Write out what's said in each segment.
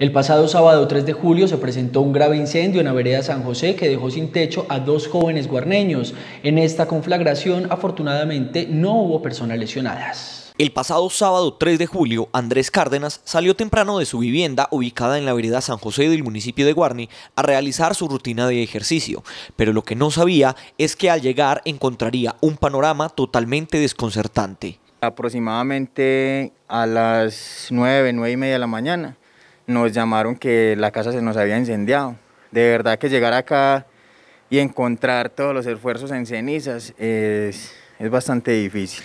El pasado sábado 3 de julio se presentó un grave incendio en la vereda San José que dejó sin techo a dos jóvenes guarneños. En esta conflagración afortunadamente no hubo personas lesionadas. El pasado sábado 3 de julio, Andrés Cárdenas salió temprano de su vivienda ubicada en la vereda San José del municipio de Guarni a realizar su rutina de ejercicio, pero lo que no sabía es que al llegar encontraría un panorama totalmente desconcertante. Aproximadamente a las 9, 9 y media de la mañana nos llamaron que la casa se nos había incendiado. De verdad que llegar acá y encontrar todos los esfuerzos en cenizas es, es bastante difícil.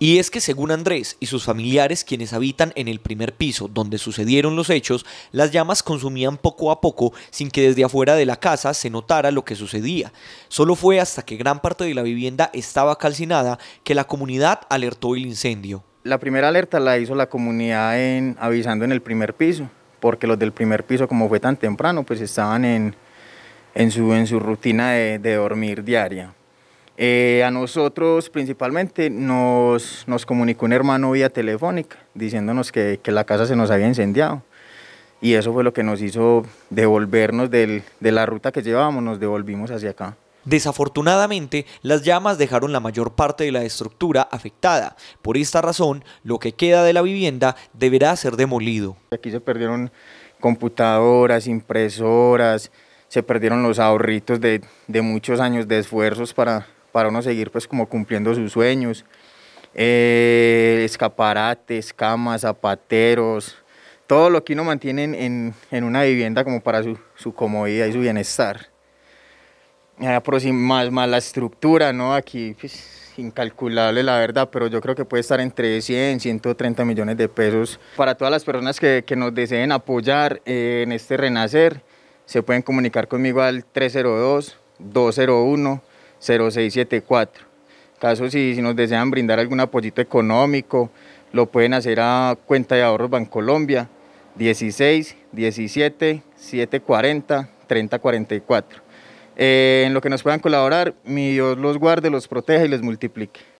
Y es que según Andrés y sus familiares quienes habitan en el primer piso donde sucedieron los hechos, las llamas consumían poco a poco sin que desde afuera de la casa se notara lo que sucedía. Solo fue hasta que gran parte de la vivienda estaba calcinada que la comunidad alertó el incendio. La primera alerta la hizo la comunidad en, avisando en el primer piso porque los del primer piso, como fue tan temprano, pues estaban en, en, su, en su rutina de, dormir diaria. Eh, a nosotros principalmente nos, nos, comunicó un hermano vía telefónica diciéndonos que, que, la casa se nos había incendiado. Y eso fue lo que nos hizo devolvernos de la ruta que llevábamos, nos devolvimos hacia acá. Desafortunadamente, las llamas dejaron la mayor parte de la estructura afectada. Por esta razón, lo que queda de la vivienda deberá ser demolido. Aquí se perdieron computadoras, impresoras, se perdieron los ahorritos de, muchos años de esfuerzos para, para uno seguir pues como cumpliendo sus sueños. Eh, escaparates, camas, zapateros, todo lo que uno mantiene en, una vivienda como para su, su comodidad y su bienestar. Eh, aproximas más la estructura, ¿no? Aquí, pues, incalculable la verdad, pero yo creo que puede estar entre 100, 130 millones de pesos. Para todas las personas que, nos deseen apoyar eh, en este renacer, se pueden comunicar conmigo al 302-201-0674. Caso si, si nos desean brindar algún apoyito económico, lo pueden hacer a cuenta de ahorros Bancolombia 16 17 740 3044. Eh, en lo que nos puedan colaborar, mi Dios los guarde, los proteja y les multiplique.